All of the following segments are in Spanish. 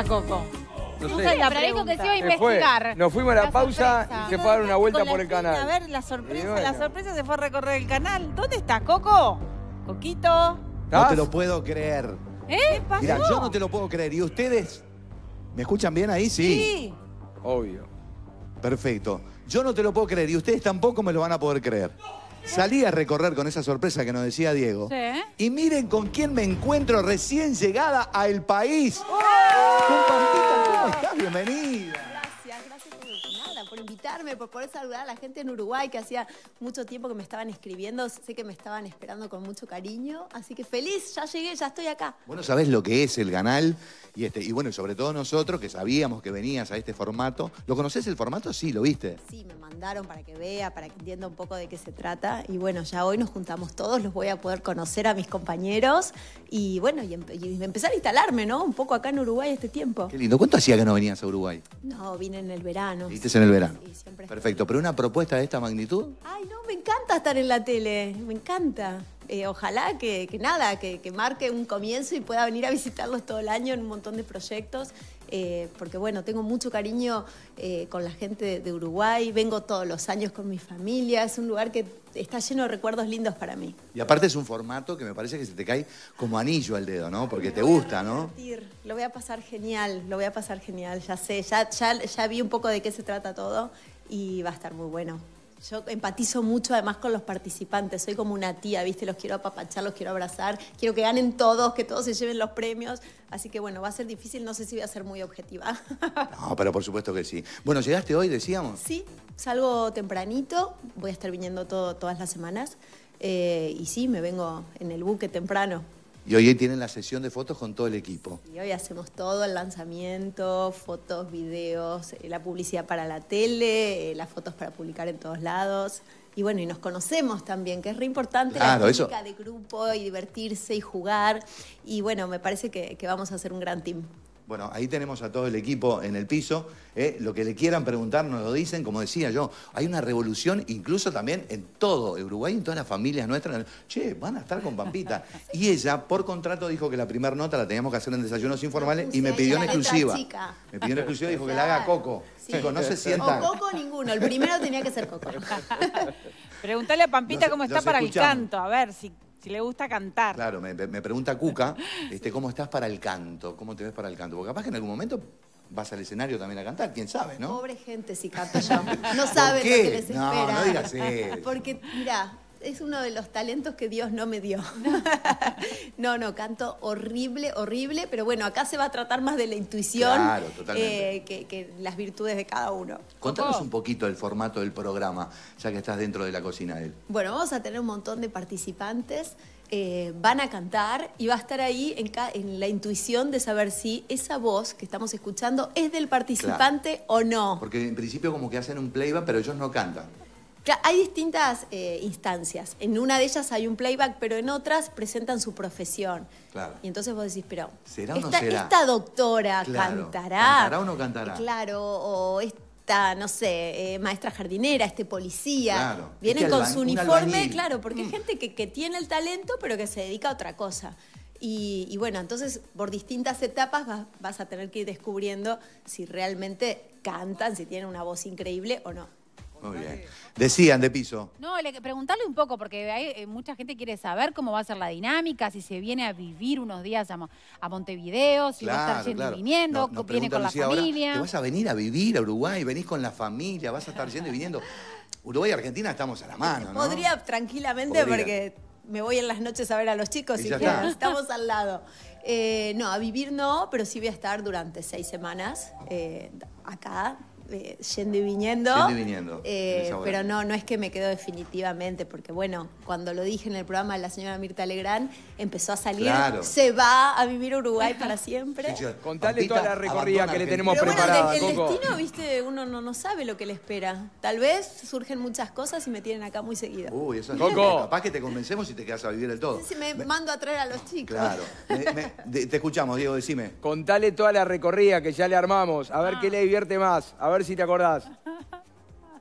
está Coco? No sé. Pero dijo que se iba a investigar. Nos fuimos a la, pausa y se fue a dar una vuelta por el canal. A ver, la sorpresa, la sorpresa se fue a recorrer el canal. ¿Dónde está Coco? Coquito. No te lo puedo creer. ¿Eh? ¿Qué pasó? Mira, yo no te lo puedo creer. ¿Y ustedes? ¿Me escuchan bien ahí? Sí. Sí. Obvio. Perfecto. Yo no te lo puedo creer y ustedes tampoco me lo van a poder creer. Salí a recorrer con esa sorpresa que nos decía Diego. Sí. Y miren con quién me encuentro recién llegada a El País. ¡Oh! Gracias, ¿cómo estás? Bienvenida por invitarme, por poder saludar a la gente en Uruguay, que hacía mucho tiempo que me estaban escribiendo, sé que me estaban esperando con mucho cariño, así que feliz, ya llegué, ya estoy acá. Bueno, sabés lo que es el canal y este y bueno, sobre todo nosotros que sabíamos que venías a este formato, ¿lo conoces el formato? Sí, lo viste. Sí, me mandaron para que vea, para que entienda un poco de qué se trata. Y bueno, ya hoy nos juntamos todos, los voy a poder conocer a mis compañeros y bueno, y, empezar a instalarme, ¿no? Un poco acá en Uruguay este tiempo. Qué lindo. ¿Cuánto hacía que no venías a Uruguay? No, vine en el verano. Viste en el verano. Perfecto. ¿Pero una propuesta de esta magnitud? Ay, no, me encanta estar en la tele, me encanta. Eh, ojalá que, nada, que, marque un comienzo y pueda venir a visitarlos todo el año en un montón de proyectos. Eh, porque bueno, tengo mucho cariño eh, con la gente de, Uruguay, vengo todos los años con mi familia, es un lugar que está lleno de recuerdos lindos para mí. Y aparte es un formato que me parece que se te cae como anillo al dedo, ¿no? Porque te gusta, ¿no? Lo voy a pasar genial, lo voy a pasar genial, ya sé, ya, ya, ya vi un poco de qué se trata todo y va a estar muy bueno. Yo empatizo mucho además con los participantes, soy como una tía, ¿viste? Los quiero apapachar, los quiero abrazar, quiero que ganen todos, que todos se lleven los premios. Así que bueno, va a ser difícil, no sé si voy a ser muy objetiva. No, pero por supuesto que sí. Bueno, ¿llegaste hoy, decíamos? Sí, salgo tempranito, voy a estar viniendo todo, todas las semanas. Eh, y sí, me vengo en el buque temprano. Y hoy tienen la sesión de fotos con todo el equipo. Y hoy hacemos todo, el lanzamiento, fotos, videos, eh, la publicidad para la tele, eh, las fotos para publicar en todos lados. Y bueno, y nos conocemos también, que es re importante la música de grupo y divertirse y jugar. Y bueno, me parece que, que vamos a hacer un gran team. Bueno, ahí tenemos a todo el equipo en el piso. ¿eh? lo que le quieran preguntar nos lo dicen. Como decía yo, hay una revolución incluso también en todo Uruguay, en todas las familias nuestras. Che, van a estar con Pampita. Y ella, por contrato, dijo que la primera nota la teníamos que hacer en desayunos informales y me pidió en exclusiva. Me pidió en exclusiva y dijo que la haga Coco. Chico, no se sienta. O Coco ninguno, el primero tenía que ser Coco. Pregúntale a Pampita cómo está para el canto, a ver si si le gusta cantar. Claro, me, pregunta Cuca, este, ¿cómo estás para el canto? ¿Cómo te ves para el canto? Porque capaz que en algún momento vas al escenario también a cantar, quién sabe, ¿no? Pobre gente si canto yo. No saben lo que les espera. No, no digas eso. Porque, mira, es uno de los talentos que Dios no me dio. no, no, canto horrible, horrible, pero bueno, acá se va a tratar más de la intuición eh, que, las virtudes de cada uno. cuéntanos un poquito el formato del programa, ya que estás dentro de la cocina de él. Bueno, vamos a tener un montón de participantes. Eh, van a cantar y va a estar ahí en, la intuición de saber si esa voz que estamos escuchando es del participante o no. Porque en principio como que hacen un playback, pero ellos no cantan. Hay distintas eh, instancias. En una de ellas hay un playback, pero en otras presentan su profesión. Claro. Y entonces vos decís, pero ¿Será esta, esta doctora cantará. ¿Cantará o no cantará? Claro, o esta, no sé, eh, maestra jardinera, este policía. Claro. Vienen con su uniforme, claro, porque hay mm. gente que, tiene el talento, pero que se dedica a otra cosa. Y, bueno, entonces por distintas etapas vas, a tener que ir descubriendo si realmente cantan, si tienen una voz increíble o no. Muy bien. Decían de piso. No, preguntarle un poco, porque hay, eh, mucha gente quiere saber cómo va a ser la dinámica, si se viene a vivir unos días a, Montevideo, si va a estar yendo y viniendo, viene con la familia. ¿Te vas a venir a vivir a Uruguay? ¿Venís con la familia? ¿Vas a estar yendo y viniendo? Uruguay y Argentina estamos a la mano, ¿no? Podría tranquilamente porque me voy en las noches a ver a los chicos Y estamos al lado. Eh, no, a vivir no, pero sí voy a estar durante seis semanas eh, acá eh, yendo y viniendo. Eh, pero no, no es que me quedo definitivamente, porque bueno, cuando lo dije en el programa la señora Mirta Legrand, empezó a salir, se va a vivir Uruguay para siempre. Contale toda la recorrida que le tenemos preparada. el, destino, viste, uno no, sabe lo que le espera. Tal vez surgen muchas cosas y me tienen acá muy seguida. Uy, eso es Coco. Capaz que te convencemos y te quedas a vivir el todo. me, mando a traer a los chicos. Claro. te escuchamos, Diego, decime. Contale toda la recorrida que ya le armamos, a ver ah. qué le divierte más, a ver si te acordás.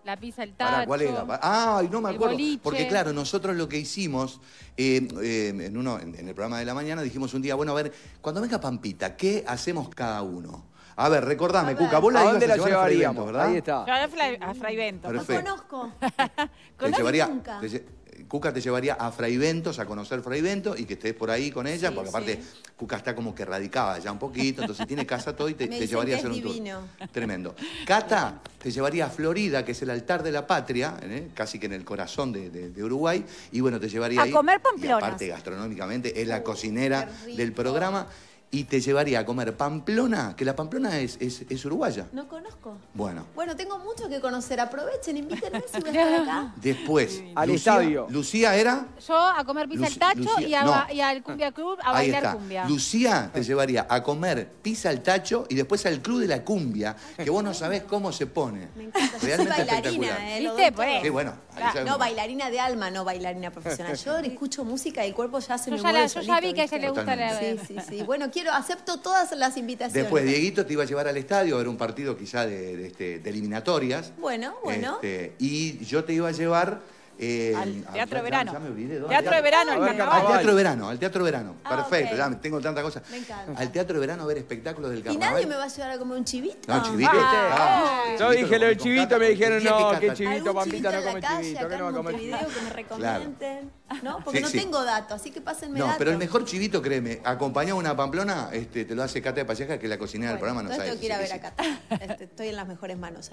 La pizza, el tacho. ah ¿Cuál era? Ay, no me acuerdo. Porque claro, nosotros lo que hicimos eh, eh, en, uno, en, el programa de la mañana dijimos un día, bueno, a ver, cuando venga Pampita, ¿qué hacemos cada uno? A ver, recordame, Cuca, vos la ¿A la llevaríamos? ¿verdad? Ahí está. a Fray, No conozco. Conozco nunca. Cuca te llevaría a Fraiventos, a conocer Fraivento y que estés por ahí con ella, porque aparte Cuca está como que radicada ya un poquito, entonces tiene casa todo y te, llevaría a hacer un Tremendo. Cata te llevaría a Florida, que es el altar de la patria, ¿eh? casi que en el corazón de, Uruguay, y bueno, te llevaría a comer pamplonas. Y aparte gastronómicamente es la cocinera del programa y te llevaría a comer Pamplona, que la Pamplona es, es, es uruguaya. No conozco. Bueno. Bueno, tengo mucho que conocer. Aprovechen, invítenme si voy a estar acá. Después, al Lucía, estadio. Lucía era. Yo a comer pizza al tacho y, al cumbia club a bailar cumbia. Lucía te llevaría a comer pizza al tacho y después al club de la cumbia, que vos no sabés cómo se pone. Me encanta. Realmente soy bailarina, ¿eh? ¿Viste? Pues. Sí, bueno. No, bailarina de alma, no bailarina profesional. Yo escucho música y el cuerpo ya se me ya mueve la, Yo ya vi que a ella le gusta la. Sí, sí, sí. Bueno, pero acepto todas las invitaciones. Después, Dieguito te iba a llevar al estadio a ver un partido quizá de, este, eliminatorias. Bueno, bueno. Este, y yo te iba a llevar al Teatro de Verano. Teatro ah, de Verano. Al, al Teatro Verano, al Teatro Verano. Perfecto, ya tengo tanta cosa. Me encanta. Al Teatro de Verano a ver espectáculos del carnaval. ¿Y nadie me va a ayudar a comer un chivito? No, ah, ah, chivito. yo dije lo del chivito, me dijeron, no, que chivito, pampita, no come chivito, que no va a comer chivito. que me recomienden, ¿no? Porque no tengo datos, así que pásenme datos. No, pero el mejor chivito, créeme, acompañado a una pamplona, este, te lo hace Cata de Paseja, que la cocinera del programa, no sabe. Yo quiero ir a ver a Cata. Este, estoy en las mejores manos